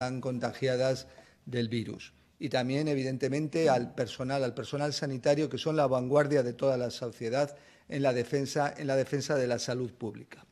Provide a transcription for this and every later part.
están contagiadas del virus. Y también, evidentemente, al personal, al personal sanitario, que son la vanguardia de toda la sociedad en la defensa, en la defensa de la salud pública.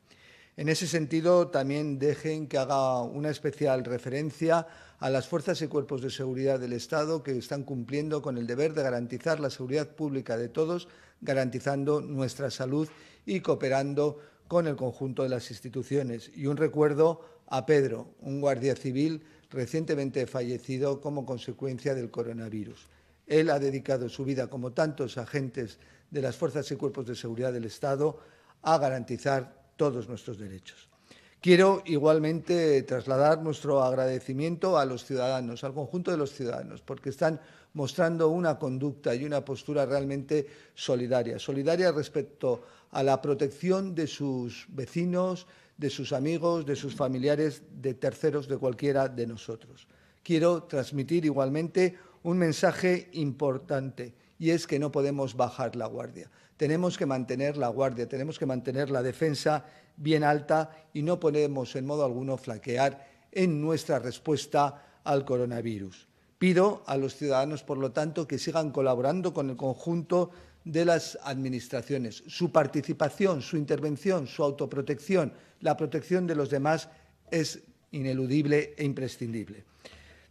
En ese sentido, también dejen que haga una especial referencia a las fuerzas y cuerpos de seguridad del Estado que están cumpliendo con el deber de garantizar la seguridad pública de todos, garantizando nuestra salud y cooperando con el conjunto de las instituciones. Y un recuerdo a Pedro, un guardia civil recientemente fallecido como consecuencia del coronavirus. Él ha dedicado su vida, como tantos agentes de las fuerzas y cuerpos de seguridad del Estado, a garantizar todos nuestros derechos. Quiero igualmente trasladar nuestro agradecimiento a los ciudadanos, al conjunto de los ciudadanos, porque están mostrando una conducta y una postura realmente solidaria, solidaria respecto a la protección de sus vecinos, de sus amigos, de sus familiares, de terceros, de cualquiera de nosotros. Quiero transmitir igualmente un mensaje importante y es que no podemos bajar la guardia. Tenemos que mantener la guardia, tenemos que mantener la defensa bien alta y no podemos en modo alguno flaquear en nuestra respuesta al coronavirus. Pido a los ciudadanos, por lo tanto, que sigan colaborando con el conjunto de las administraciones. Su participación, su intervención, su autoprotección, la protección de los demás es ineludible e imprescindible.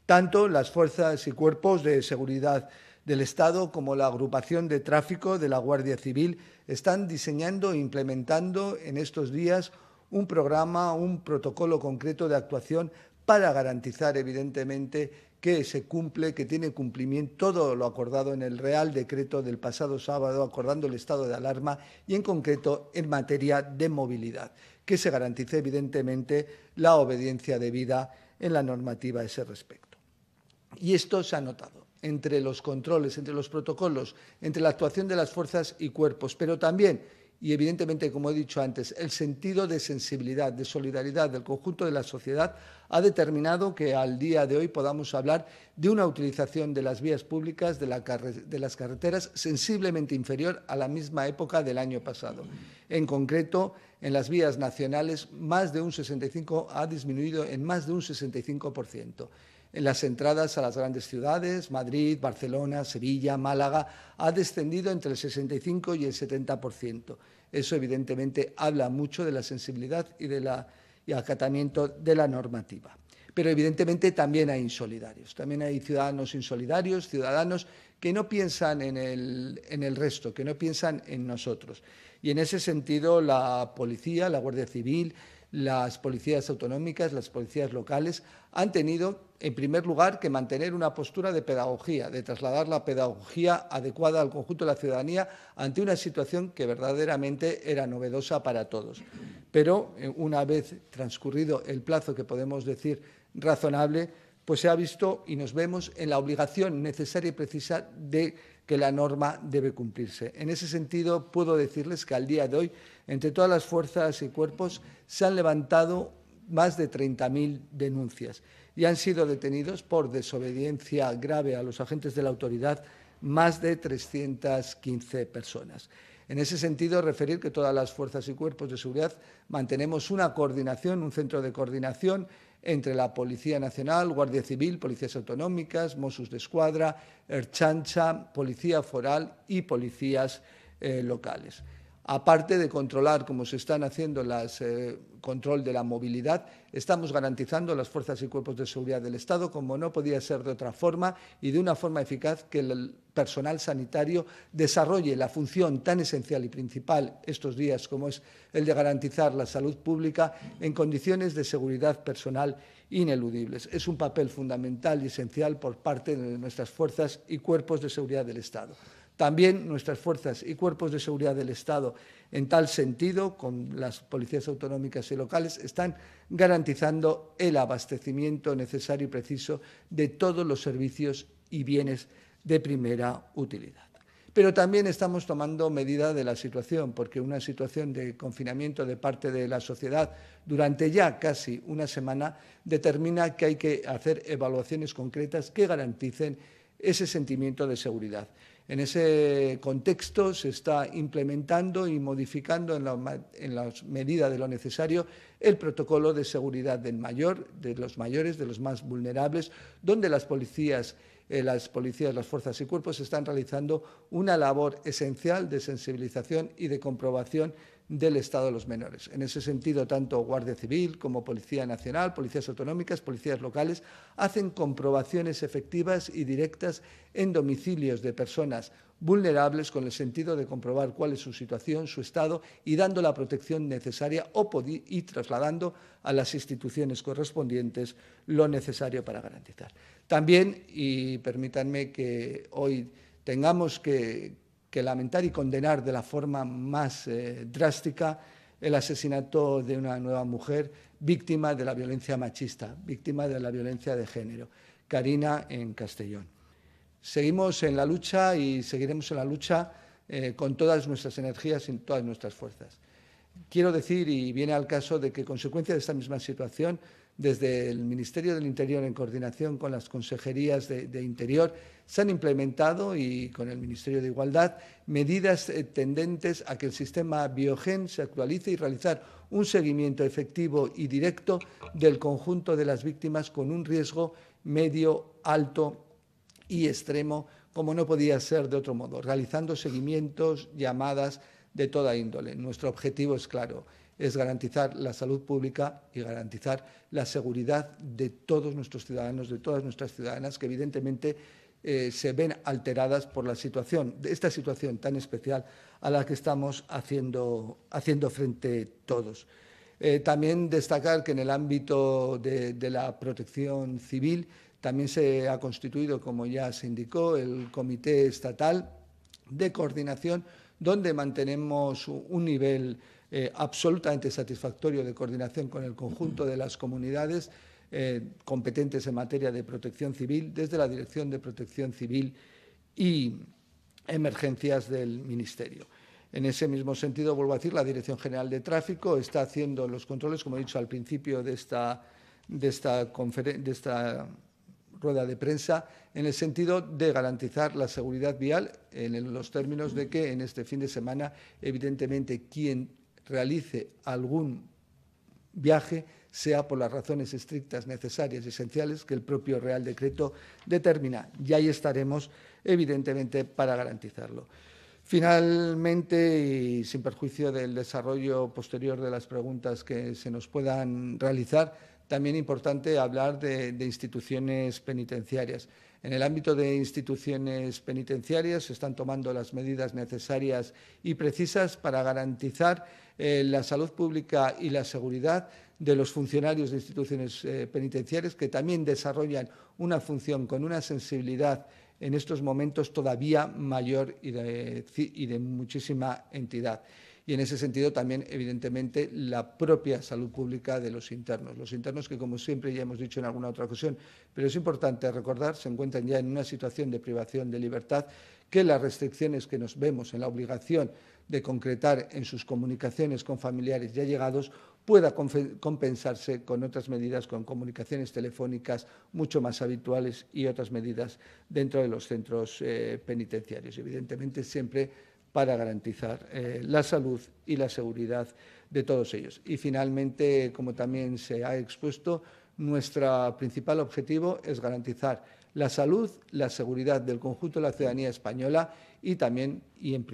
Tanto las fuerzas y cuerpos de seguridad del Estado como la agrupación de tráfico de la Guardia Civil están diseñando e implementando en estos días un programa, un protocolo concreto de actuación para garantizar, evidentemente, que se cumple, que tiene cumplimiento todo lo acordado en el Real Decreto del pasado sábado, acordando el estado de alarma y en concreto en materia de movilidad, que se garantice evidentemente la obediencia debida en la normativa a ese respecto. Y esto se ha notado entre los controles, entre los protocolos, entre la actuación de las fuerzas y cuerpos, pero también y evidentemente, como he dicho antes, el sentido de sensibilidad, de solidaridad del conjunto de la sociedad ha determinado que al día de hoy podamos hablar de una utilización de las vías públicas, de, las carreteras, sensiblemente inferior a la misma época del año pasado. En concreto, en las vías nacionales, más de un 65 ha disminuido en más de un 65% en las entradas a las grandes ciudades, Madrid, Barcelona, Sevilla, Málaga, ha descendido entre el 65 y el 70%. Eso evidentemente habla mucho de la sensibilidad y del acatamiento de la normativa. Pero evidentemente también hay insolidarios, también hay ciudadanos insolidarios, ciudadanos que no piensan en el resto, que no piensan en nosotros. Y en ese sentido la policía, la Guardia Civil, las policías autonómicas, las policías locales, han tenido, en primer lugar, que mantener una postura de pedagogía, de trasladar la pedagogía adecuada al conjunto de la ciudadanía ante una situación que verdaderamente era novedosa para todos. Pero eh, una vez transcurrido el plazo que podemos decir razonable, pues se ha visto y nos vemos en la obligación necesaria y precisa de que la norma debe cumplirse. En ese sentido, puedo decirles que al día de hoy entre todas las fuerzas y cuerpos se han levantado más de 30.000 denuncias y han sido detenidos por desobediencia grave a los agentes de la autoridad más de 315 personas. En ese sentido, referir que todas las fuerzas y cuerpos de seguridad mantenemos una coordinación, un centro de coordinación entre la Policía Nacional, Guardia Civil, Policías Autonómicas, Mossos de Escuadra, Erchancha, Policía Foral y Policías eh, Locales aparte de controlar, como se están haciendo el eh, control de la movilidad, estamos garantizando las fuerzas y cuerpos de seguridad del Estado, como no podía ser de otra forma, y de una forma eficaz que el personal sanitario desarrolle la función tan esencial y principal estos días, como es el de garantizar la salud pública en condiciones de seguridad personal ineludibles. Es un papel fundamental y esencial por parte de nuestras fuerzas y cuerpos de seguridad del Estado. También nuestras fuerzas y cuerpos de seguridad del Estado, en tal sentido, con las policías autonómicas y locales, están garantizando el abastecimiento necesario y preciso de todos los servicios y bienes de primera utilidad. Pero también estamos tomando medida de la situación, porque una situación de confinamiento de parte de la sociedad durante ya casi una semana determina que hay que hacer evaluaciones concretas que garanticen ese sentimiento de seguridad. En ese contexto se está implementando y modificando en, la, medida de lo necesario el protocolo de seguridad del mayor, de los mayores, de los más vulnerables, donde las policías eh, las policías, las fuerzas y cuerpos están realizando una labor esencial de sensibilización y de comprobación del Estado de los menores. En ese sentido, tanto Guardia Civil como Policía Nacional, policías autonómicas, policías locales, hacen comprobaciones efectivas y directas en domicilios de personas vulnerables con el sentido de comprobar cuál es su situación, su estado y dando la protección necesaria o y trasladando a las instituciones correspondientes lo necesario para garantizar. También, y permítanme que hoy tengamos que, que lamentar y condenar de la forma más eh, drástica el asesinato de una nueva mujer víctima de la violencia machista, víctima de la violencia de género, Karina en Castellón. Seguimos en la lucha y seguiremos en la lucha eh, con todas nuestras energías y todas nuestras fuerzas. Quiero decir, y viene al caso, de que consecuencia de esta misma situación desde el Ministerio del Interior en coordinación con las consejerías de, Interior, se han implementado y con el Ministerio de Igualdad medidas eh, tendentes a que el sistema Biogen se actualice y realizar un seguimiento efectivo y directo del conjunto de las víctimas con un riesgo medio, alto y extremo, como no podía ser de otro modo, realizando seguimientos, llamadas de toda índole. Nuestro objetivo es claro, es garantizar la salud pública y garantizar la seguridad de todos nuestros ciudadanos, de todas nuestras ciudadanas, que evidentemente eh, se ven alteradas por la situación, de esta situación tan especial a la que estamos haciendo, haciendo frente todos. Eh, también destacar que en el ámbito de la protección civil también se ha constituido, como ya se indicó, el Comité Estatal de Coordinación, donde mantenemos un nivel eh, absolutamente satisfactorio de coordinación con el conjunto de las comunidades eh, competentes en materia de protección civil, desde la Dirección de Protección Civil y Emergencias del Ministerio. En ese mismo sentido, vuelvo a decir, la Dirección General de Tráfico está haciendo los controles, como he dicho al principio de esta, de esta rueda de prensa, en el sentido de garantizar la seguridad vial en los términos de que en este fin de semana, evidentemente, quien realice algún viaje, sea por las razones estrictas, necesarias y esenciales que el propio Real Decreto determina. Y ahí estaremos, evidentemente, para garantizarlo. Finalmente, y sin perjuicio del desarrollo posterior de las preguntas que se nos puedan realizar, también importante hablar de instituciones penitenciarias. En el ámbito de instituciones penitenciarias se están tomando las medidas necesarias y precisas para garantizar eh, la salud pública y la seguridad de los funcionarios de instituciones eh, penitenciarias que también desarrollan una función con una sensibilidad en estos momentos todavía mayor y de muchísima entidad y en ese sentido también, evidentemente, la propia salud pública de los internos. Los internos que, como siempre ya hemos dicho en alguna otra ocasión, pero es importante recordar, se encuentran ya en una situación de privación de libertad, que las restricciones que nos vemos en la obligación de concretar en sus comunicaciones con familiares ya llegados pueda compensarse con otras medidas, con comunicaciones telefónicas mucho más habituales y otras medidas dentro de los centros eh, penitenciarios. Evidentemente, siempre para garantizar eh, la salud y la seguridad de todos ellos. Y finalmente, como también se ha expuesto, nuestro principal objetivo es garantizar la salud, la seguridad del conjunto de la ciudadanía española y también, y en,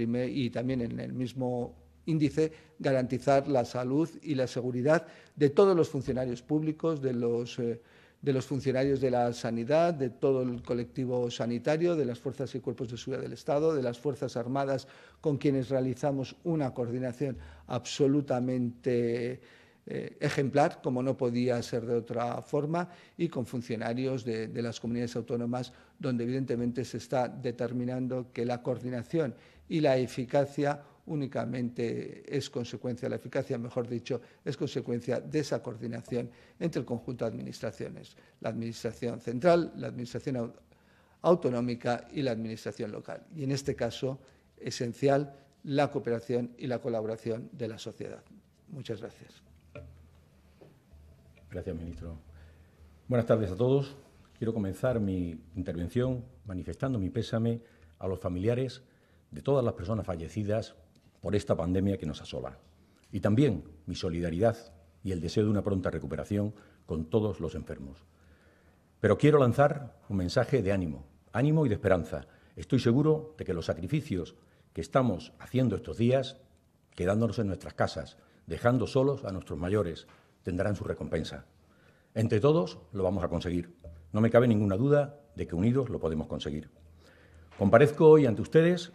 también en el mismo índice garantizar la salud y la seguridad de todos los funcionarios públicos, de los eh, de los funcionarios de la sanidad, de todo el colectivo sanitario, de las fuerzas y cuerpos de seguridad del Estado, de las fuerzas armadas, con quienes realizamos una coordinación absolutamente eh, ejemplar, como no podía ser de otra forma, y con funcionarios de, las comunidades autónomas, donde evidentemente se está determinando que la coordinación y la eficacia únicamente es consecuencia, la eficacia, mejor dicho, es consecuencia de esa coordinación entre el conjunto de administraciones, la administración central, la administración autonómica y la administración local. Y en este caso, esencial, la cooperación y la colaboración de la sociedad. Muchas gracias. Gracias, ministro. Buenas tardes a todos. Quiero comenzar mi intervención manifestando mi pésame a los familiares de todas las personas fallecidas por esta pandemia que nos asola. Y también mi solidaridad y el deseo de una pronta recuperación con todos los enfermos. Pero quiero lanzar un mensaje de ánimo, ánimo y de esperanza. Estoy seguro de que los sacrificios que estamos haciendo estos días, quedándonos en nuestras casas, dejando solos a nuestros mayores, tendrán su recompensa. Entre todos lo vamos a conseguir. No me cabe ninguna duda de que unidos lo podemos conseguir. Comparezco hoy ante ustedes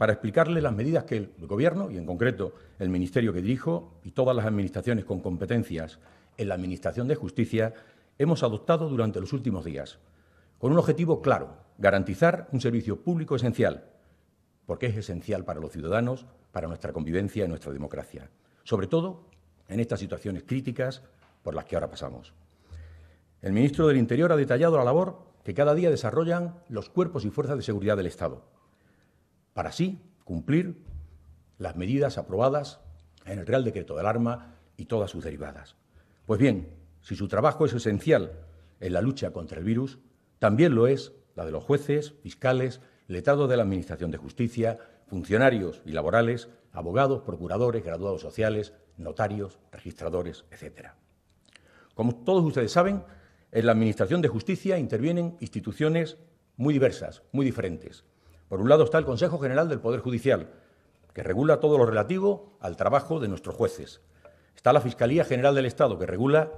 para explicarle las medidas que el Gobierno, y en concreto el Ministerio que dirijo, y todas las Administraciones con competencias en la Administración de Justicia, hemos adoptado durante los últimos días, con un objetivo claro, garantizar un servicio público esencial, porque es esencial para los ciudadanos, para nuestra convivencia y nuestra democracia, sobre todo en estas situaciones críticas por las que ahora pasamos. El ministro del Interior ha detallado la labor que cada día desarrollan los cuerpos y fuerzas de seguridad del Estado para así cumplir las medidas aprobadas en el Real Decreto de Alarma y todas sus derivadas. Pues bien, si su trabajo es esencial en la lucha contra el virus, también lo es la de los jueces, fiscales, letrados de la Administración de Justicia, funcionarios y laborales, abogados, procuradores, graduados sociales, notarios, registradores, etc. Como todos ustedes saben, en la Administración de Justicia intervienen instituciones muy diversas, muy diferentes, por un lado está el Consejo General del Poder Judicial, que regula todo lo relativo al trabajo de nuestros jueces. Está la Fiscalía General del Estado, que regula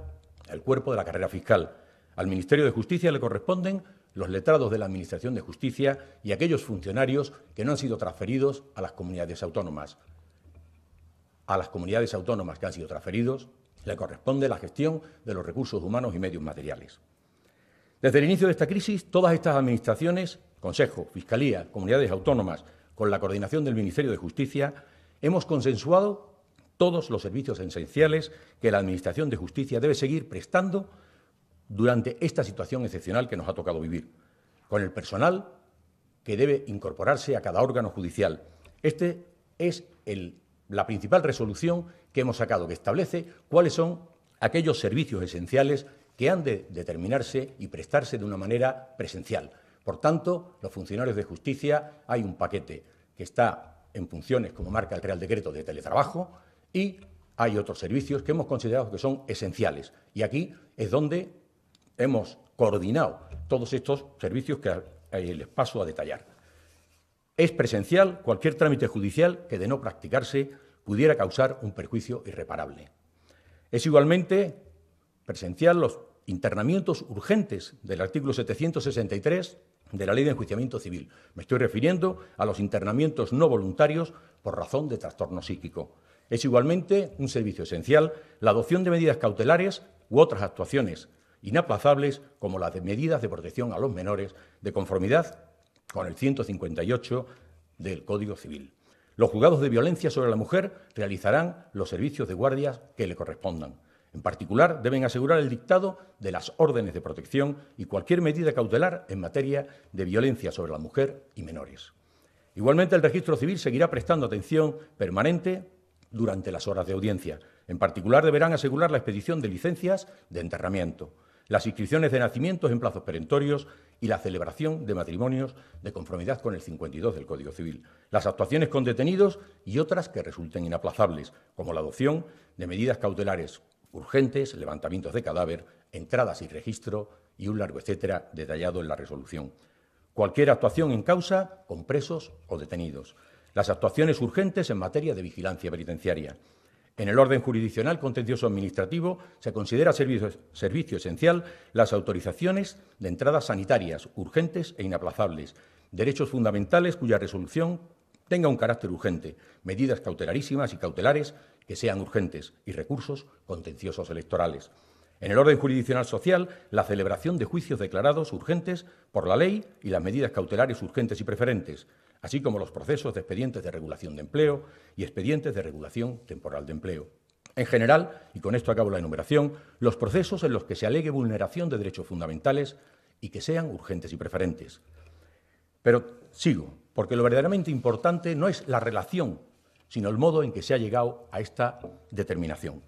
el cuerpo de la carrera fiscal. Al Ministerio de Justicia le corresponden los letrados de la Administración de Justicia y aquellos funcionarios que no han sido transferidos a las comunidades autónomas. A las comunidades autónomas que han sido transferidos le corresponde la gestión de los recursos humanos y medios materiales. Desde el inicio de esta crisis, todas estas administraciones Consejo, Fiscalía, comunidades autónomas, con la coordinación del Ministerio de Justicia, hemos consensuado todos los servicios esenciales que la Administración de Justicia debe seguir prestando durante esta situación excepcional que nos ha tocado vivir, con el personal que debe incorporarse a cada órgano judicial. Esta es la principal resolución que hemos sacado, que establece cuáles son aquellos servicios esenciales que han de determinarse y prestarse de una manera presencial. Por tanto, los funcionarios de justicia hay un paquete que está en funciones, como marca el Real Decreto, de teletrabajo y hay otros servicios que hemos considerado que son esenciales. Y aquí es donde hemos coordinado todos estos servicios que les paso a detallar. Es presencial cualquier trámite judicial que de no practicarse pudiera causar un perjuicio irreparable. Es igualmente presencial los internamientos urgentes del artículo 763 de la Ley de Enjuiciamiento Civil. Me estoy refiriendo a los internamientos no voluntarios por razón de trastorno psíquico. Es igualmente un servicio esencial la adopción de medidas cautelares u otras actuaciones inaplazables como las de medidas de protección a los menores de conformidad con el 158 del Código Civil. Los juzgados de violencia sobre la mujer realizarán los servicios de guardias que le correspondan. En particular, deben asegurar el dictado de las órdenes de protección y cualquier medida cautelar en materia de violencia sobre la mujer y menores. Igualmente, el registro civil seguirá prestando atención permanente durante las horas de audiencia. En particular, deberán asegurar la expedición de licencias de enterramiento, las inscripciones de nacimientos en plazos perentorios y la celebración de matrimonios de conformidad con el 52 del Código Civil, las actuaciones con detenidos y otras que resulten inaplazables, como la adopción de medidas cautelares urgentes, levantamientos de cadáver, entradas y registro y un largo etcétera detallado en la resolución. Cualquier actuación en causa con presos o detenidos. Las actuaciones urgentes en materia de vigilancia penitenciaria. En el orden jurisdiccional contencioso administrativo se considera servicio, servicio, esencial las autorizaciones de entradas sanitarias urgentes e inaplazables, derechos fundamentales cuya resolución tenga un carácter urgente, medidas cautelarísimas y cautelares que sean urgentes y recursos contenciosos electorales. En el orden jurisdiccional social, la celebración de juicios declarados urgentes por la ley y las medidas cautelares urgentes y preferentes, así como los procesos de expedientes de regulación de empleo y expedientes de regulación temporal de empleo. En general, y con esto acabo la enumeración, los procesos en los que se alegue vulneración de derechos fundamentales y que sean urgentes y preferentes. Pero sigo, porque lo verdaderamente importante no es la relación sino el modo en que se ha llegado a esta determinación.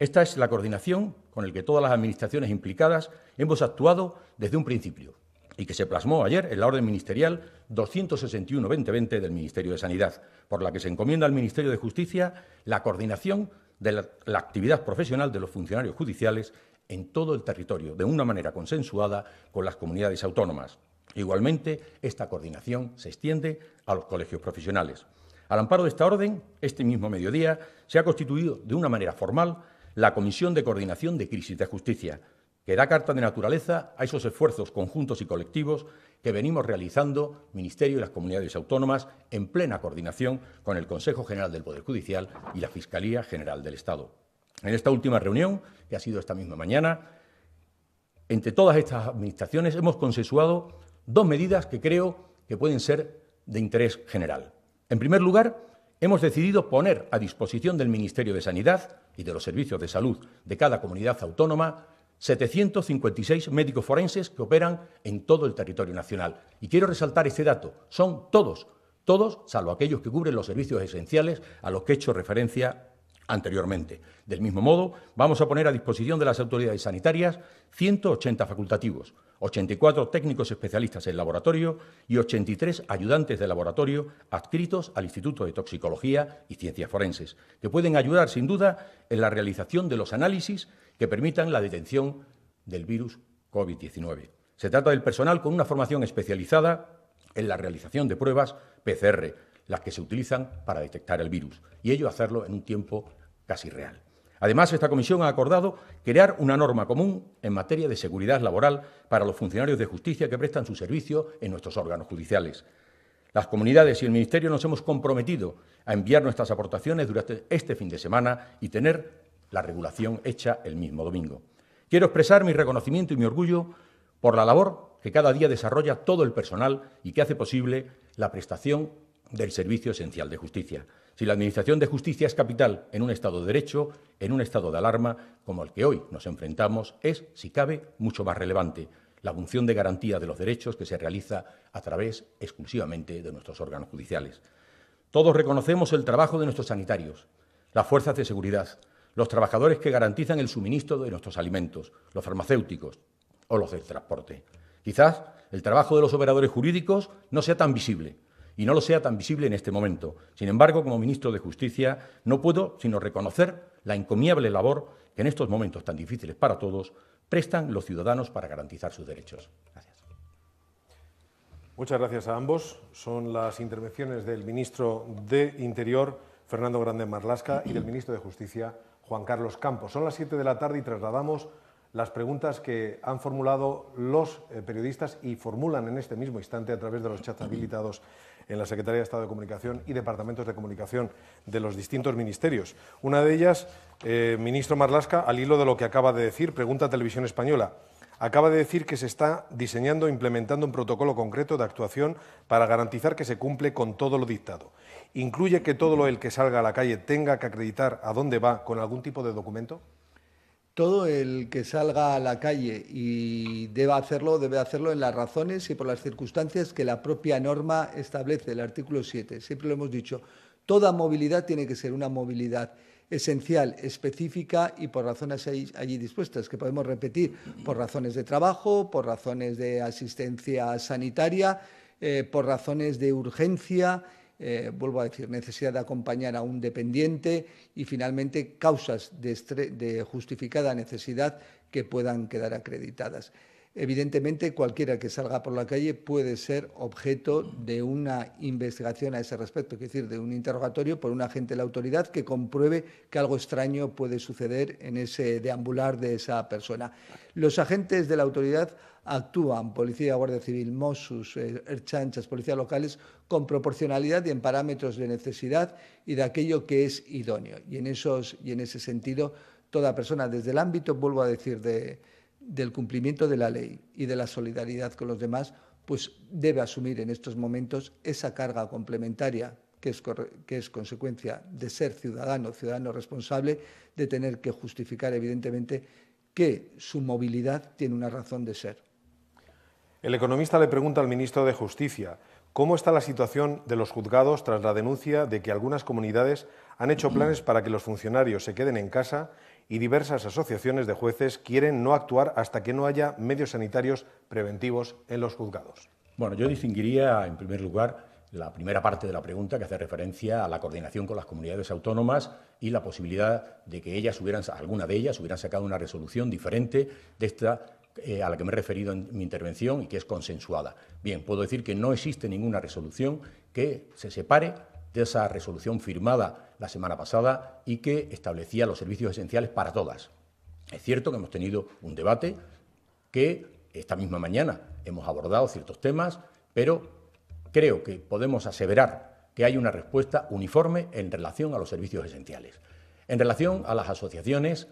Esta es la coordinación con la que todas las administraciones implicadas hemos actuado desde un principio y que se plasmó ayer en la orden ministerial 261-2020 del Ministerio de Sanidad, por la que se encomienda al Ministerio de Justicia la coordinación de la, la actividad profesional de los funcionarios judiciales en todo el territorio, de una manera consensuada con las comunidades autónomas. Igualmente, esta coordinación se extiende a los colegios profesionales. Al amparo de esta orden, este mismo mediodía se ha constituido de una manera formal la Comisión de Coordinación de Crisis de Justicia, que da carta de naturaleza a esos esfuerzos conjuntos y colectivos que venimos realizando Ministerio y las comunidades autónomas en plena coordinación con el Consejo General del Poder Judicial y la Fiscalía General del Estado. En esta última reunión, que ha sido esta misma mañana, entre todas estas administraciones hemos consensuado dos medidas que creo que pueden ser de interés general. En primer lugar, hemos decidido poner a disposición del Ministerio de Sanidad y de los servicios de salud de cada comunidad autónoma 756 médicos forenses que operan en todo el territorio nacional. Y quiero resaltar este dato, son todos, todos, salvo aquellos que cubren los servicios esenciales a los que he hecho referencia anteriormente. Del mismo modo, vamos a poner a disposición de las autoridades sanitarias 180 facultativos, 84 técnicos especialistas en laboratorio y 83 ayudantes de laboratorio adscritos al Instituto de Toxicología y Ciencias Forenses, que pueden ayudar sin duda en la realización de los análisis que permitan la detención del virus COVID-19. Se trata del personal con una formación especializada en la realización de pruebas PCR, las que se utilizan para detectar el virus, y ello hacerlo en un tiempo casi real. Además, esta comisión ha acordado crear una norma común en materia de seguridad laboral para los funcionarios de justicia que prestan su servicio en nuestros órganos judiciales. Las comunidades y el Ministerio nos hemos comprometido a enviar nuestras aportaciones durante este fin de semana y tener la regulación hecha el mismo domingo. Quiero expresar mi reconocimiento y mi orgullo por la labor que cada día desarrolla todo el personal y que hace posible la prestación del servicio esencial de justicia. Si la Administración de Justicia es capital en un Estado de Derecho, en un estado de alarma como el que hoy nos enfrentamos, es, si cabe, mucho más relevante la función de garantía de los derechos que se realiza a través exclusivamente de nuestros órganos judiciales. Todos reconocemos el trabajo de nuestros sanitarios, las fuerzas de seguridad, los trabajadores que garantizan el suministro de nuestros alimentos, los farmacéuticos o los del transporte. Quizás el trabajo de los operadores jurídicos no sea tan visible, y no lo sea tan visible en este momento. Sin embargo, como ministro de Justicia, no puedo sino reconocer la encomiable labor que en estos momentos tan difíciles para todos prestan los ciudadanos para garantizar sus derechos. Gracias. Muchas gracias a ambos. Son las intervenciones del ministro de Interior, Fernando Grande Marlasca, y del ministro de Justicia, Juan Carlos Campos. Son las siete de la tarde y trasladamos las preguntas que han formulado los eh, periodistas y formulan en este mismo instante a través de los chats habilitados en la Secretaría de Estado de Comunicación y departamentos de comunicación de los distintos ministerios. Una de ellas, eh, ministro Marlasca, al hilo de lo que acaba de decir, pregunta a Televisión Española. Acaba de decir que se está diseñando e implementando un protocolo concreto de actuación para garantizar que se cumple con todo lo dictado. ¿Incluye que todo lo el que salga a la calle tenga que acreditar a dónde va con algún tipo de documento? Todo el que salga a la calle y deba hacerlo, debe hacerlo en las razones y por las circunstancias que la propia norma establece, el artículo 7. Siempre lo hemos dicho, toda movilidad tiene que ser una movilidad esencial, específica y por razones allí, dispuestas, que podemos repetir, por razones de trabajo, por razones de asistencia sanitaria, eh, por razones de urgencia eh, vuelvo a decir, necesidad de acompañar a un dependiente y finalmente causas de justificada necesidad que puedan quedar acreditadas. Evidentemente, cualquiera que salga por la calle puede ser objeto de una investigación a ese respecto, es decir, de un interrogatorio por un agente de la autoridad que compruebe que algo extraño puede suceder en ese deambular de esa persona. Los agentes de la autoridad actúan, Policía, Guardia Civil, Mossus, Erchanchas, eh, policías locales, con proporcionalidad y en parámetros de necesidad y de aquello que es idóneo. Y en, esos, y en ese sentido, toda persona desde el ámbito, vuelvo a decir, de del cumplimiento de la ley y de la solidaridad con los demás, pues debe asumir en estos momentos esa carga complementaria que es, consecuencia de ser ciudadano, ciudadano responsable, de tener que justificar evidentemente que su movilidad tiene una razón de ser. El economista le pregunta al ministro de Justicia cómo está la situación de los juzgados tras la denuncia de que algunas comunidades han hecho planes para que los funcionarios se queden en casa y diversas asociaciones de jueces quieren no actuar hasta que no haya medios sanitarios preventivos en los juzgados. Bueno, yo distinguiría, en primer lugar, la primera parte de la pregunta que hace referencia a la coordinación con las comunidades autónomas y la posibilidad de que ellas hubieran, alguna de ellas hubieran sacado una resolución diferente de esta eh, a la que me he referido en mi intervención y que es consensuada. Bien, puedo decir que no existe ninguna resolución que se separe de esa resolución firmada la semana pasada y que establecía los servicios esenciales para todas. Es cierto que hemos tenido un debate que esta misma mañana hemos abordado ciertos temas, pero creo que podemos aseverar que hay una respuesta uniforme en relación a los servicios esenciales. En relación a las asociaciones,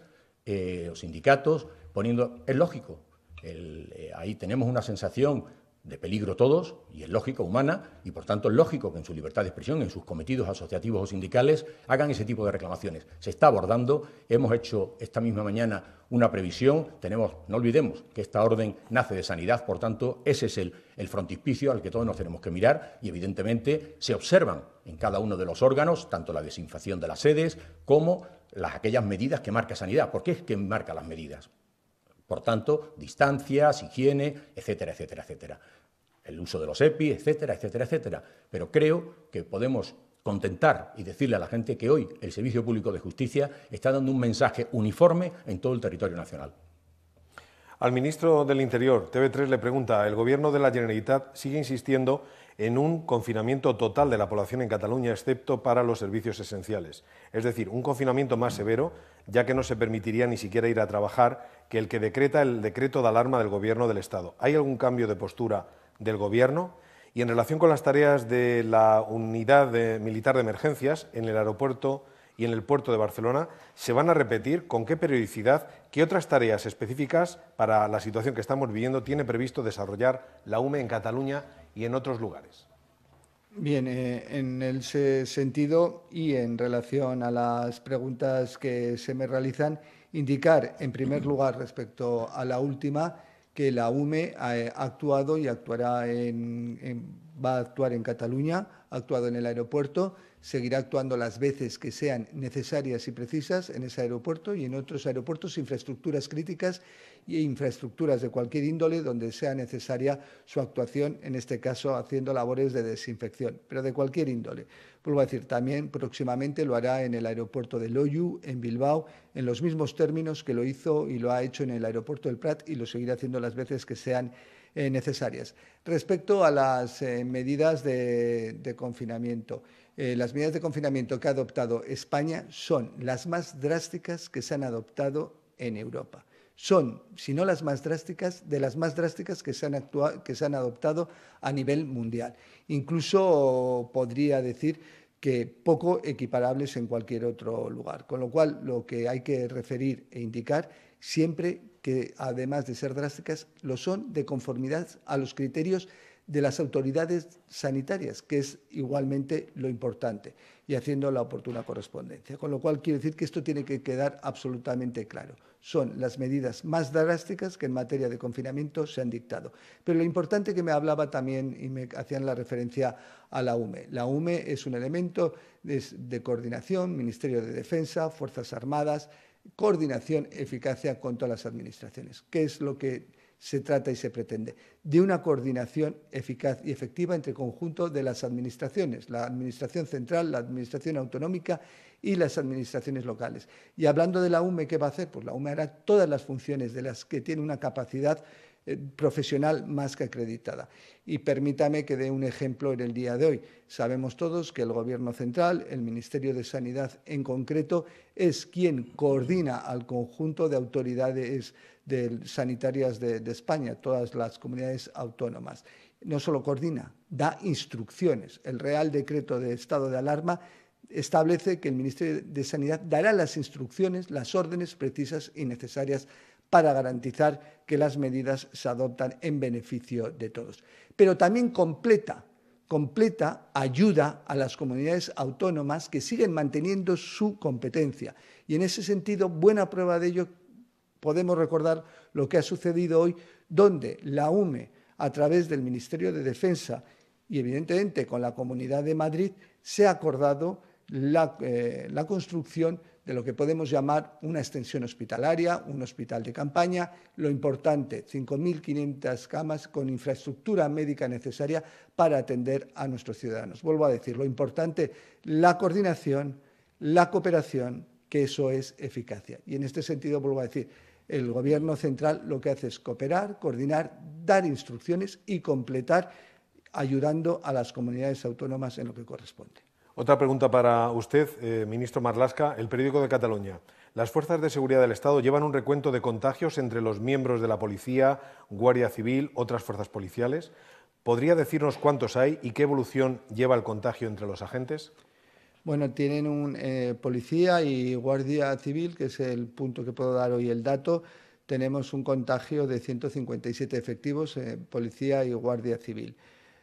los eh, sindicatos, poniendo, es lógico, eh, ahí tenemos una sensación de peligro todos, y es lógica, humana, y por tanto es lógico que en su libertad de expresión, en sus cometidos asociativos o sindicales, hagan ese tipo de reclamaciones. Se está abordando, hemos hecho esta misma mañana una previsión, tenemos, no olvidemos que esta orden nace de sanidad, por tanto, ese es el, frontispicio al que todos nos tenemos que mirar, y evidentemente se observan en cada uno de los órganos, tanto la desinfección de las sedes como las, aquellas medidas que marca sanidad, porque es que marca las medidas. Por tanto, distancias, higiene, etcétera, etcétera, etcétera. El uso de los EPI, etcétera, etcétera, etcétera. Pero creo que podemos contentar y decirle a la gente que hoy el Servicio Público de Justicia está dando un mensaje uniforme en todo el territorio nacional. Al ministro del Interior, TV3 le pregunta, ¿el gobierno de la Generalitat sigue insistiendo en un confinamiento total de la población en Cataluña, excepto para los servicios esenciales. Es decir, un confinamiento más severo, ya que no se permitiría ni siquiera ir a trabajar, que el que decreta el decreto de alarma del Gobierno del Estado. ¿Hay algún cambio de postura del Gobierno? Y en relación con las tareas de la unidad militar de emergencias en el aeropuerto y en el puerto de Barcelona, ¿se van a repetir? ¿Con qué periodicidad? ¿Qué otras tareas específicas para la situación que estamos viviendo tiene previsto desarrollar la UME en Cataluña y en otros lugares. Bien, eh, en ese sentido y en relación a las preguntas que se me realizan, indicar en primer lugar respecto a la última que la UME ha eh, actuado y actuará va a actuar en Cataluña, ha actuado en el aeropuerto seguirá actuando las veces que sean necesarias y precisas en ese aeropuerto y en otros aeropuertos, infraestructuras críticas e infraestructuras de cualquier índole donde sea necesaria su actuación, en este caso haciendo labores de desinfección, pero de cualquier índole. Vuelvo a decir, también próximamente lo hará en el aeropuerto de Loyu, en Bilbao, en los mismos términos que lo hizo y lo ha hecho en el aeropuerto del Prat y lo seguirá haciendo las veces que sean eh, necesarias. Respecto a las eh, medidas de confinamiento, eh, las medidas de confinamiento que ha adoptado España son las más drásticas que se han adoptado en Europa. Son, si no las más drásticas, de las más drásticas que se han adoptado a nivel mundial. Incluso podría decir que poco equiparables en cualquier otro lugar. Con lo cual, lo que hay que referir e indicar siempre que, además de ser drásticas, lo son de conformidad a los criterios de las autoridades sanitarias, que es igualmente lo importante, y haciendo la oportuna correspondencia. Con lo cual, quiero decir que esto tiene que quedar absolutamente claro. Son las medidas más drásticas que en materia de confinamiento se han dictado. Pero lo importante que me hablaba también y me hacían la referencia a la UME. La UME es un elemento de, coordinación, Ministerio de Defensa, Fuerzas Armadas, coordinación, eficacia con todas las administraciones, ¿Qué es lo que se trata y se pretende, de una coordinación eficaz y efectiva entre conjunto de las administraciones, la administración central, la administración autonómica y las administraciones locales. Y hablando de la UME, ¿qué va a hacer? Pues la UME hará todas las funciones de las que tiene una capacidad eh, profesional más que acreditada. Y permítame que dé un ejemplo en el día de hoy. Sabemos todos que el Gobierno central, el Ministerio de Sanidad en concreto, es quien coordina al conjunto de autoridades de, sanitarias de, de España, todas las comunidades autónomas. No solo coordina, da instrucciones. El Real Decreto de Estado de Alarma establece que el Ministerio de Sanidad dará las instrucciones, las órdenes precisas y necesarias para garantizar que las medidas se adoptan en beneficio de todos. Pero también completa, completa ayuda a las comunidades autónomas que siguen manteniendo su competencia. Y en ese sentido, buena prueba de ello Podemos recordar lo que ha sucedido hoy, donde la UME, a través del Ministerio de Defensa y evidentemente con la Comunidad de Madrid, se ha acordado la, eh, construcción de lo que podemos llamar una extensión hospitalaria, un hospital de campaña, lo importante, 5.500 camas con infraestructura médica necesaria para atender a nuestros ciudadanos. Vuelvo a decir, lo importante, la coordinación, la cooperación, que eso es eficacia. Y en este sentido, vuelvo a decir, el Gobierno central lo que hace es cooperar, coordinar, dar instrucciones y completar ayudando a las comunidades autónomas en lo que corresponde. Otra pregunta para usted, eh, ministro Marlasca, el periódico de Cataluña. Las fuerzas de seguridad del Estado llevan un recuento de contagios entre los miembros de la policía, Guardia Civil, otras fuerzas policiales. ¿Podría decirnos cuántos hay y qué evolución lleva el contagio entre los agentes? Bueno, tienen un eh, policía y guardia civil, que es el punto que puedo dar hoy el dato. Tenemos un contagio de 157 efectivos, eh, policía y guardia civil.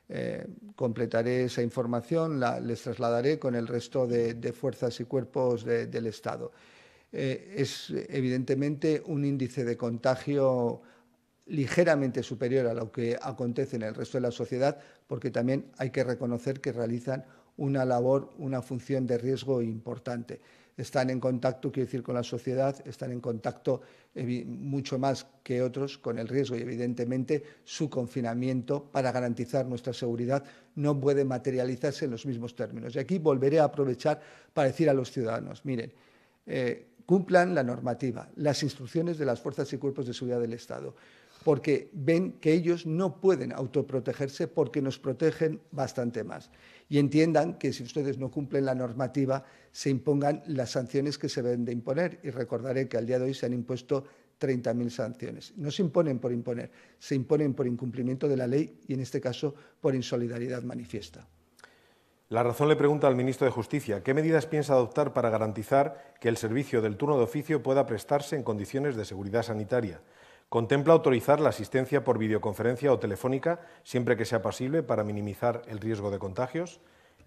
Eh, completaré esa información, la, les trasladaré con el resto de, fuerzas y cuerpos del Estado. es evidentemente un índice de contagio ligeramente superior a lo que acontece en el resto de la sociedad, porque también hay que reconocer que realizan una labor, una función de riesgo importante. Están en contacto, quiero decir, con la sociedad, están en contacto mucho más que otros con el riesgo y, evidentemente, su confinamiento para garantizar nuestra seguridad no puede materializarse en los mismos términos. Y aquí volveré a aprovechar para decir a los ciudadanos, miren, eh, cumplan la normativa, las instrucciones de las fuerzas y cuerpos de seguridad del Estado porque ven que ellos no pueden autoprotegerse porque nos protegen bastante más. Y entiendan que si ustedes no cumplen la normativa, se impongan las sanciones que se deben de imponer. Y recordaré que al día de hoy se han impuesto 30.000 sanciones. No se imponen por imponer, se imponen por incumplimiento de la ley y en este caso por insolidaridad manifiesta. La razón le pregunta al ministro de Justicia qué medidas piensa adoptar para garantizar que el servicio del turno de oficio pueda prestarse en condiciones de seguridad sanitaria. Contempla autorizar la asistencia por videoconferencia o telefónica siempre que sea posible para minimizar el riesgo de contagios.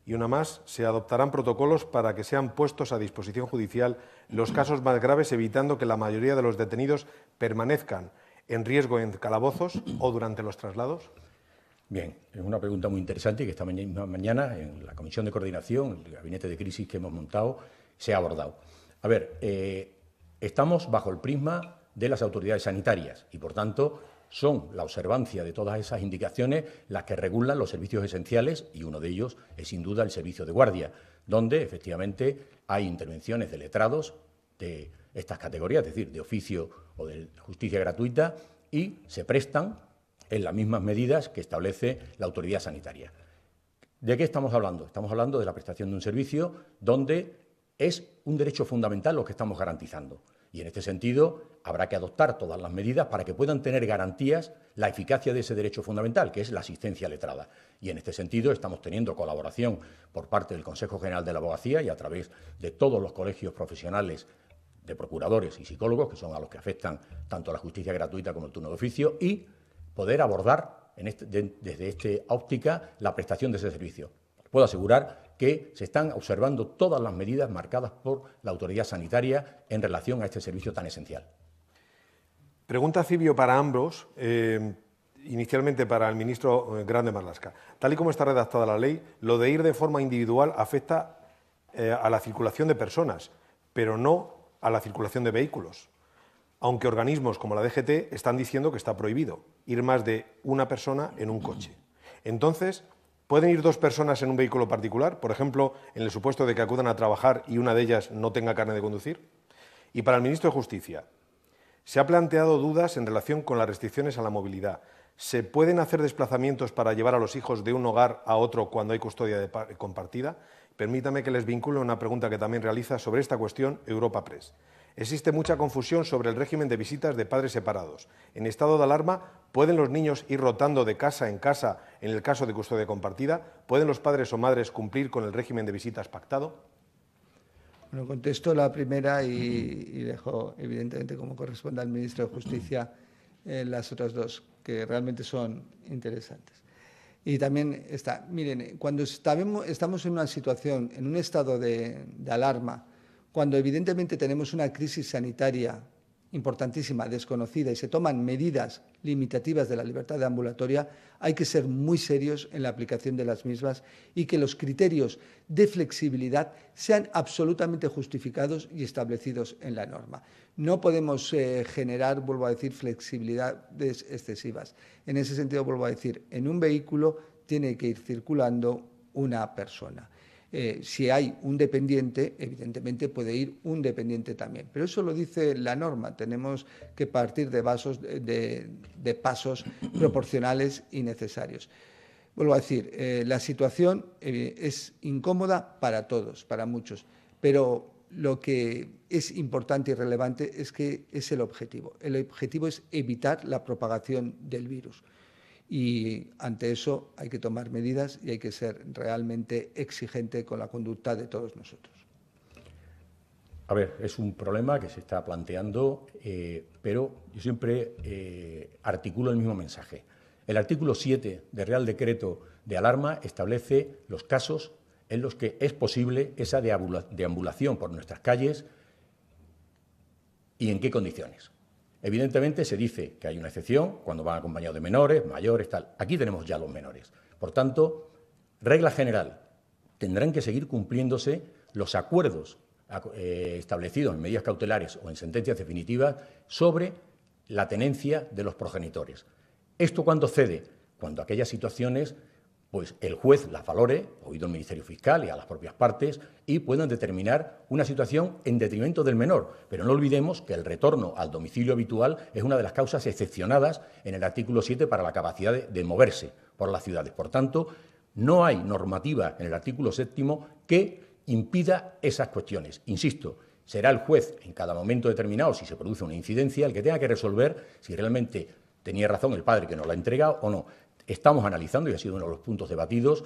Y una más, se adoptarán protocolos para que sean puestos a disposición judicial los casos más graves, evitando que la mayoría de los detenidos permanezcan en riesgo en calabozos o durante los traslados. Bien, es una pregunta muy interesante que esta mañana en la Comisión de Coordinación, el Gabinete de Crisis que hemos montado, se ha abordado. A ver, eh, estamos bajo el prisma de las autoridades sanitarias y, por tanto, son la observancia de todas esas indicaciones las que regulan los servicios esenciales y uno de ellos es sin duda el servicio de guardia, donde efectivamente hay intervenciones de letrados de estas categorías, es decir, de oficio o de justicia gratuita y se prestan en las mismas medidas que establece la autoridad sanitaria. ¿De qué estamos hablando? Estamos hablando de la prestación de un servicio donde es un derecho fundamental lo que estamos garantizando. Y en este sentido, habrá que adoptar todas las medidas para que puedan tener garantías la eficacia de ese derecho fundamental, que es la asistencia letrada. Y en este sentido estamos teniendo colaboración por parte del Consejo General de la Abogacía y a través de todos los colegios profesionales de procuradores y psicólogos, que son a los que afectan tanto la justicia gratuita como el turno de oficio, y poder abordar este, desde esta óptica la prestación de ese servicio. Puedo asegurar que se están observando todas las medidas marcadas por la autoridad sanitaria en relación a este servicio tan esencial. Pregunta Cibio para ambos, eh, inicialmente para el ministro eh, Grande Marlasca. Tal y como está redactada la ley, lo de ir de forma individual afecta eh, a la circulación de personas, pero no a la circulación de vehículos aunque organismos como la DGT están diciendo que está prohibido ir más de una persona en un coche. Entonces, Pueden ir dos personas en un vehículo particular, por ejemplo, en el supuesto de que acudan a trabajar y una de ellas no tenga carne de conducir. Y para el ministro de Justicia, se ha planteado dudas en relación con las restricciones a la movilidad. ¿Se pueden hacer desplazamientos para llevar a los hijos de un hogar a otro cuando hay custodia compartida? Permítame que les vincule una pregunta que también realiza sobre esta cuestión Europa Press. Existe mucha confusión sobre el régimen de visitas de padres separados. En estado de alarma, ¿pueden los niños ir rotando de casa en casa en el caso de custodia compartida? ¿Pueden los padres o madres cumplir con el régimen de visitas pactado? Bueno, contesto la primera y, dejo, evidentemente, como corresponde al ministro de Justicia, eh, las otras dos, que realmente son interesantes. Y también está, miren, cuando estamos en una situación, en un estado de, de alarma, cuando evidentemente tenemos una crisis sanitaria importantísima, desconocida, y se toman medidas limitativas de la libertad de ambulatoria, hay que ser muy serios en la aplicación de las mismas y que los criterios de flexibilidad sean absolutamente justificados y establecidos en la norma. No podemos eh, generar, vuelvo a decir, flexibilidades excesivas. En ese sentido, vuelvo a decir, en un vehículo tiene que ir circulando una persona. Eh, si hay un dependiente, evidentemente puede ir un dependiente también. Pero eso lo dice la norma. Tenemos que partir de, pasos proporcionales y necesarios. Vuelvo a decir, eh, la situación eh, es incómoda para todos, para muchos, pero lo que es importante y relevante es que es el objetivo. El objetivo es evitar la propagación del virus y ante eso hay que tomar medidas y hay que ser realmente exigente con la conducta de todos nosotros. A ver, es un problema que se está planteando, eh, pero yo siempre eh, articulo el mismo mensaje. El artículo 7 del Real Decreto de Alarma establece los casos en los que es posible esa deambulación por nuestras calles y en qué condiciones. Evidentemente se dice que hay una excepción cuando van acompañados de menores, mayores, tal. Aquí tenemos ya los menores. Por tanto, regla general, tendrán que seguir cumpliéndose los acuerdos eh, establecidos en medidas cautelares o en sentencias definitivas sobre la tenencia de los progenitores. ¿Esto cuándo cede? Cuando aquellas situaciones pues el juez las valore, oído el Ministerio Fiscal y a las propias partes, y puedan determinar una situación en detrimento del menor. Pero no olvidemos que el retorno al domicilio habitual es una de las causas excepcionadas en el artículo 7 para la capacidad de, moverse por las ciudades. Por tanto, no hay normativa en el artículo 7 que impida esas cuestiones. Insisto, será el juez en cada momento determinado, si se produce una incidencia, el que tenga que resolver si realmente tenía razón el padre que nos la ha entregado o no estamos analizando, y ha sido uno de los puntos debatidos,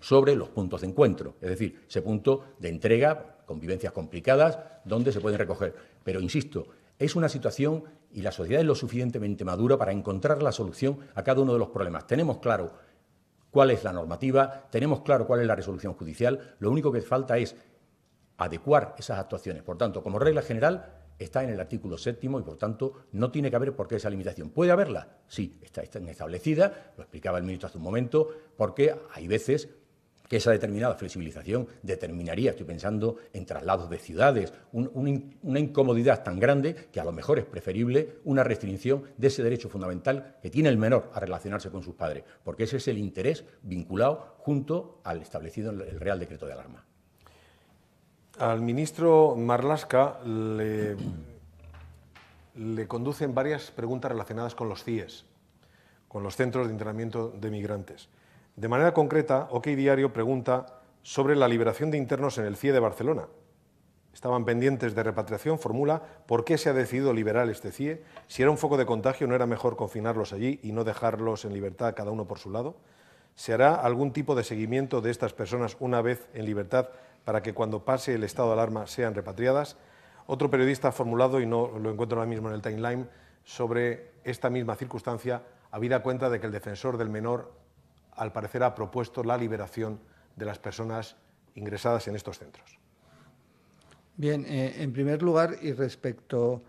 sobre los puntos de encuentro, es decir, ese punto de entrega, convivencias complicadas, donde se pueden recoger. Pero, insisto, es una situación y la sociedad es lo suficientemente madura para encontrar la solución a cada uno de los problemas. Tenemos claro cuál es la normativa, tenemos claro cuál es la resolución judicial, lo único que falta es adecuar esas actuaciones. Por tanto, como regla general, está en el artículo séptimo y, por tanto, no tiene que haber por qué esa limitación. ¿Puede haberla? Sí, está, establecida, lo explicaba el ministro hace un momento, porque hay veces que esa determinada flexibilización determinaría, estoy pensando en traslados de ciudades, una incomodidad tan grande que a lo mejor es preferible una restricción de ese derecho fundamental que tiene el menor a relacionarse con sus padres, porque ese es el interés vinculado junto al establecido en el Real Decreto de Alarma. Al ministro Marlaska le, conducen varias preguntas relacionadas con los CIES, con los Centros de Entrenamiento de Migrantes. De manera concreta, OK Diario pregunta sobre la liberación de internos en el CIE de Barcelona. Estaban pendientes de repatriación, formula, ¿por qué se ha decidido liberar este CIE? Si era un foco de contagio, ¿no era mejor confinarlos allí y no dejarlos en libertad cada uno por su lado? ¿Se hará algún tipo de seguimiento de estas personas una vez en libertad para que cuando pase el estado de alarma sean repatriadas? Otro periodista ha formulado, y no lo encuentro ahora mismo en el timeline, sobre esta misma circunstancia, habida cuenta de que el defensor del menor, al parecer, ha propuesto la liberación de las personas ingresadas en estos centros. Bien, eh, en primer lugar, y respecto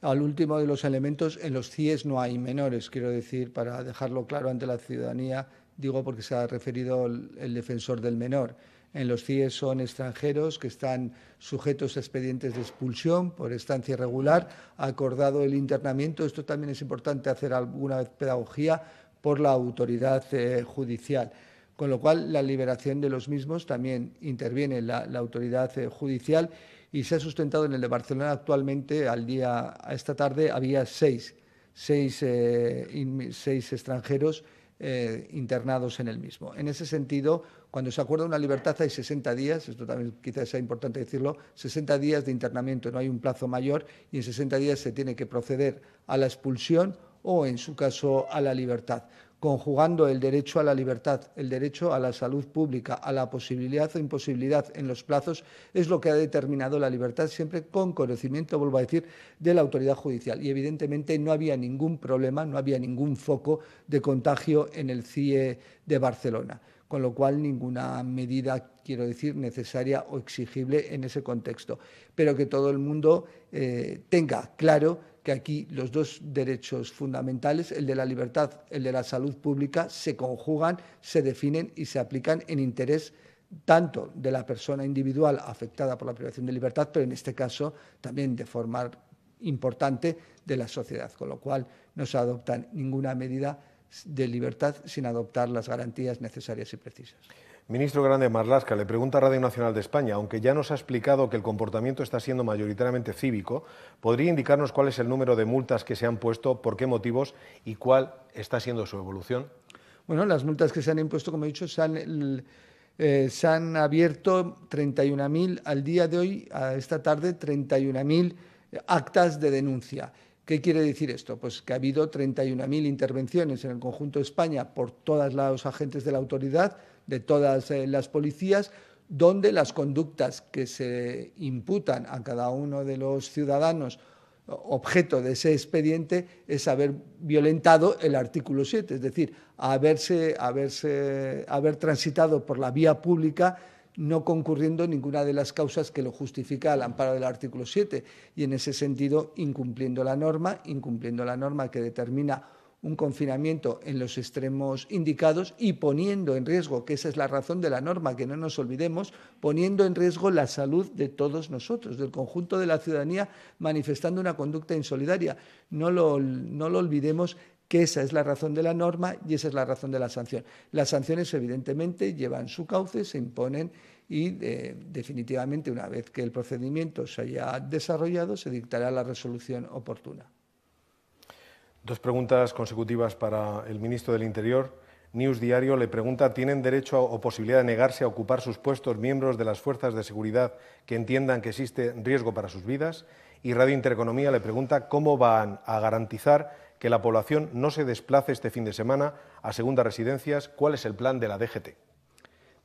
al último de los elementos, en los CIES no hay menores, quiero decir, para dejarlo claro ante la ciudadanía, digo porque se ha referido el, defensor del menor. En los CIE son extranjeros que están sujetos a expedientes de expulsión por estancia irregular, acordado el internamiento. Esto también es importante hacer alguna pedagogía por la autoridad eh, judicial. Con lo cual, la liberación de los mismos también interviene la, autoridad eh, judicial y se ha sustentado en el de Barcelona actualmente, al día, a esta tarde, había seis eh, extranjeros eh, internados en el mismo. En ese sentido, cuando se acuerda una libertad hay 60 días, esto también quizás sea importante decirlo, 60 días de internamiento, no hay un plazo mayor y en 60 días se tiene que proceder a la expulsión o, en su caso, a la libertad conjugando el derecho a la libertad, el derecho a la salud pública, a la posibilidad o imposibilidad en los plazos, es lo que ha determinado la libertad, siempre con conocimiento, vuelvo a decir, de la autoridad judicial. Y evidentemente no había ningún problema, no había ningún foco de contagio en el CIE de Barcelona, con lo cual ninguna medida, quiero decir, necesaria o exigible en ese contexto. Pero que todo el mundo eh, tenga claro que aquí los dos derechos fundamentales, el de la libertad, el de la salud pública, se conjugan, se definen y se aplican en interés tanto de la persona individual afectada por la privación de libertad, pero en este caso también de forma importante de la sociedad, con lo cual no se adopta ninguna medida de libertad sin adoptar las garantías necesarias y precisas. Ministro Grande Marlasca, le pregunta Radio Nacional de España, aunque ya nos ha explicado que el comportamiento está siendo mayoritariamente cívico, ¿podría indicarnos cuál es el número de multas que se han puesto, por qué motivos y cuál está siendo su evolución? Bueno, las multas que se han impuesto, como he dicho, se han, eh, se han abierto 31.000 al día de hoy, a esta tarde, 31.000 actas de denuncia. ¿Qué quiere decir esto? Pues que ha habido 31.000 intervenciones en el conjunto de España por todos los agentes de la autoridad, de todas eh, las policías, donde las conductas que se imputan a cada uno de los ciudadanos objeto de ese expediente es haber violentado el artículo 7, es decir, haberse, haberse, haber transitado por la vía pública no concurriendo ninguna de las causas que lo justifica al amparo del artículo 7 y en ese sentido incumpliendo la norma, incumpliendo la norma que determina un confinamiento en los extremos indicados y poniendo en riesgo, que esa es la razón de la norma, que no nos olvidemos, poniendo en riesgo la salud de todos nosotros, del conjunto de la ciudadanía, manifestando una conducta insolidaria. No lo, olvidemos que esa es la razón de la norma y esa es la razón de la sanción. Las sanciones, evidentemente, llevan su cauce, se imponen y eh, definitivamente, una vez que el procedimiento se haya desarrollado, se dictará la resolución oportuna. Dos preguntas consecutivas para el ministro del Interior. News Diario le pregunta, ¿tienen derecho o posibilidad de negarse a ocupar sus puestos miembros de las fuerzas de seguridad que entiendan que existe riesgo para sus vidas? Y Radio Intereconomía le pregunta, ¿cómo van a garantizar que la población no se desplace este fin de semana a segundas residencias? ¿Cuál es el plan de la DGT?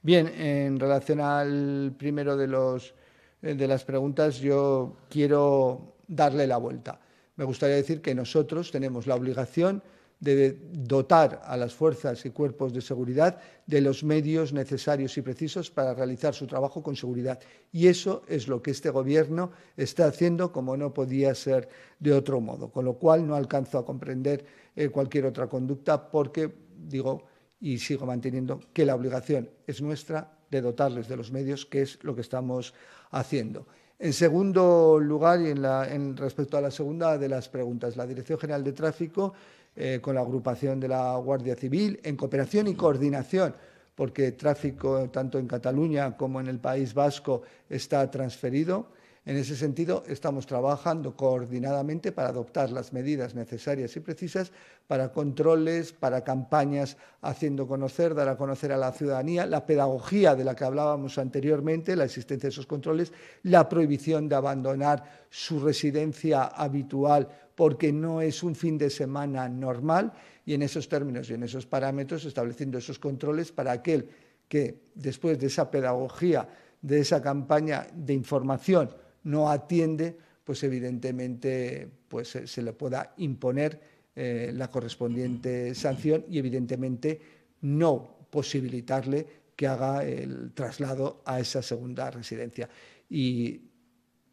Bien, en relación al primero de, los, eh, de las preguntas, yo quiero darle la vuelta me gustaría decir que nosotros tenemos la obligación de dotar a las fuerzas y cuerpos de seguridad de los medios necesarios y precisos para realizar su trabajo con seguridad. Y eso es lo que este Gobierno está haciendo, como no podía ser de otro modo. Con lo cual, no alcanzo a comprender eh, cualquier otra conducta porque, digo, y sigo manteniendo que la obligación es nuestra de dotarles de los medios, que es lo que estamos haciendo. En segundo lugar, y en, respecto a la segunda de las preguntas, la Dirección General de Tráfico, eh, con la agrupación de la Guardia Civil, en cooperación y coordinación, porque tráfico tanto en Cataluña como en el País Vasco está transferido en ese sentido, estamos trabajando coordinadamente para adoptar las medidas necesarias y precisas para controles, para campañas, haciendo conocer, dar a conocer a la ciudadanía la pedagogía de la que hablábamos anteriormente, la existencia de esos controles, la prohibición de abandonar su residencia habitual porque no es un fin de semana normal y en esos términos y en esos parámetros estableciendo esos controles para aquel que después de esa pedagogía, de esa campaña de información, no atiende, pues evidentemente pues, se, le pueda imponer eh, la correspondiente sanción y evidentemente no posibilitarle que haga el traslado a esa segunda residencia. Y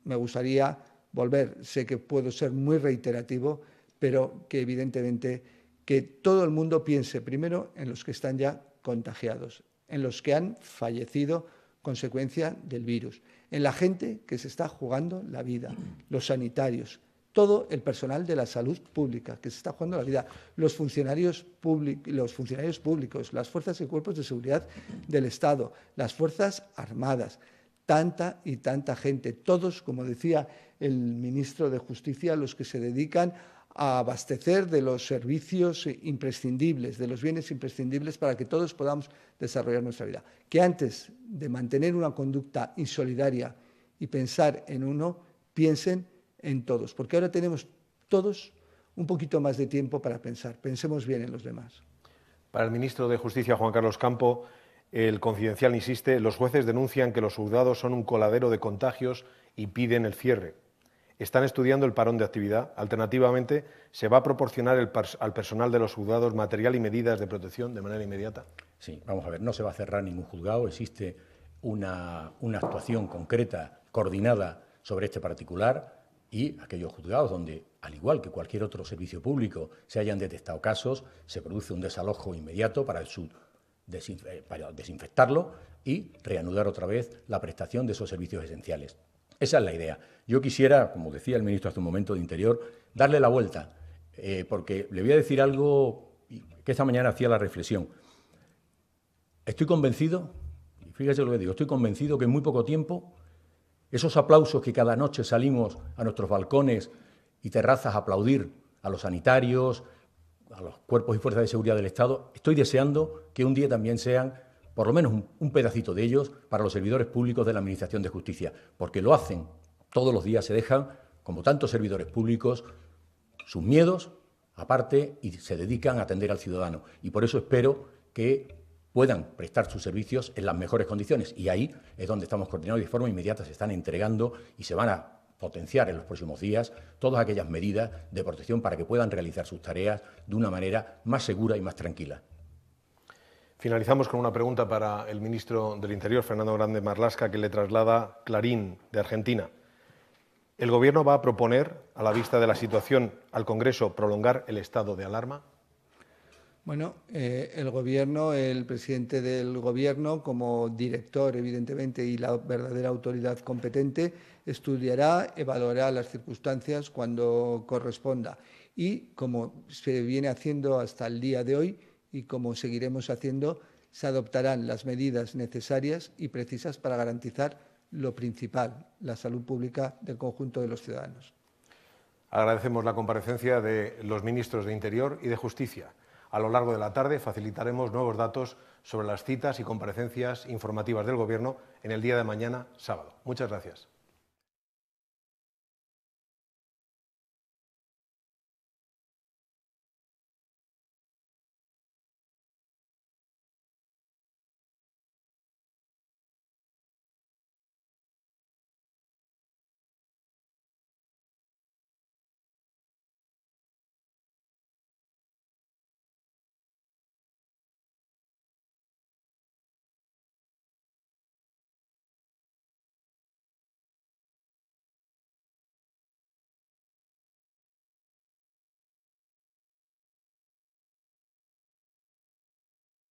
me gustaría volver, sé que puedo ser muy reiterativo, pero que evidentemente que todo el mundo piense primero en los que están ya contagiados, en los que han fallecido consecuencia del virus en la gente que se está jugando la vida, los sanitarios, todo el personal de la salud pública que se está jugando la vida, los funcionarios, los funcionarios públicos, las fuerzas y cuerpos de seguridad del Estado, las fuerzas armadas, tanta y tanta gente, todos, como decía el ministro de Justicia, los que se dedican a a abastecer de los servicios imprescindibles, de los bienes imprescindibles para que todos podamos desarrollar nuestra vida. Que antes de mantener una conducta insolidaria y pensar en uno, piensen en todos, porque ahora tenemos todos un poquito más de tiempo para pensar. Pensemos bien en los demás. Para el ministro de Justicia, Juan Carlos Campo, el confidencial insiste, los jueces denuncian que los soldados son un coladero de contagios y piden el cierre están estudiando el parón de actividad. Alternativamente, ¿se va a proporcionar al personal de los juzgados material y medidas de protección de manera inmediata? Sí, vamos a ver, no se va a cerrar ningún juzgado, existe una, actuación concreta, coordinada sobre este particular y aquellos juzgados donde, al igual que cualquier otro servicio público, se hayan detectado casos, se produce un desalojo inmediato para, para desinfectarlo y reanudar otra vez la prestación de esos servicios esenciales. Esa es la idea. Yo quisiera, como decía el ministro hace un momento de Interior, darle la vuelta, eh, porque le voy a decir algo que esta mañana hacía la reflexión. Estoy convencido, y fíjese lo que digo, estoy convencido que en muy poco tiempo esos aplausos que cada noche salimos a nuestros balcones y terrazas a aplaudir a los sanitarios, a los cuerpos y fuerzas de seguridad del Estado, estoy deseando que un día también sean por lo menos un, pedacito de ellos, para los servidores públicos de la Administración de Justicia, porque lo hacen todos los días, se dejan, como tantos servidores públicos, sus miedos aparte y se dedican a atender al ciudadano. Y por eso espero que puedan prestar sus servicios en las mejores condiciones. Y ahí es donde estamos coordinados y de forma inmediata se están entregando y se van a potenciar en los próximos días todas aquellas medidas de protección para que puedan realizar sus tareas de una manera más segura y más tranquila. Finalizamos con una pregunta para el ministro del Interior, Fernando Grande Marlasca, que le traslada Clarín, de Argentina. ¿El Gobierno va a proponer, a la vista de la situación, al Congreso prolongar el estado de alarma? Bueno, eh, el Gobierno, el presidente del Gobierno, como director, evidentemente, y la verdadera autoridad competente, estudiará, evaluará las circunstancias cuando corresponda. Y, como se viene haciendo hasta el día de hoy, y como seguiremos haciendo, se adoptarán las medidas necesarias y precisas para garantizar lo principal, la salud pública del conjunto de los ciudadanos. Agradecemos la comparecencia de los ministros de Interior y de Justicia. A lo largo de la tarde facilitaremos nuevos datos sobre las citas y comparecencias informativas del Gobierno en el día de mañana, sábado. Muchas gracias.